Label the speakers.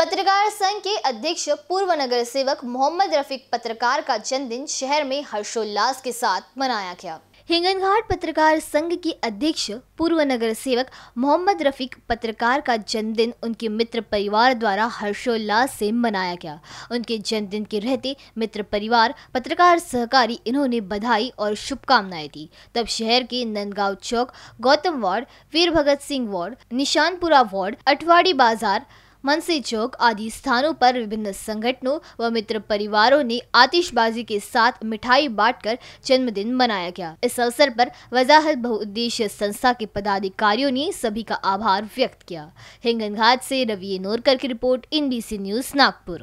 Speaker 1: पत्रकार संघ के अध्यक्ष पूर्व नगर सेवक मोहम्मद रफीक पत्रकार का जन्मदिन शहर में हर्षोल्लास के साथ मनाया गया हिंगनघाट पत्रकार संघ के अध्यक्ष पूर्व नगर सेवक मोहम्मद रफीक पत्रकार का जन्मदिन उनके मित्र परिवार द्वारा हर्षोल्लास से मनाया गया उनके जन्मदिन के रहते मित्र परिवार पत्रकार सहकारी इन्होंने बधाई और शुभकामनाएं दी तब शहर के नंदगांव चौक Gautam ward Veer Bhagat Singh ward Nishanpura ward Athwadi बाजार मनसी चौक आदि स्थानों पर विभिन्न संगठनों व मित्र परिवारों ने आतिशबाजी के साथ मिठाई बांटकर जन्मदिन मनाया गया इस अवसर पर वजाहत बहुउद्देश्य संस्था के पदाधिकारियों ने सभी का आभार व्यक्त किया हिंगन घाट से रवि नोरकर की रिपोर्ट इन न्यूज नागपुर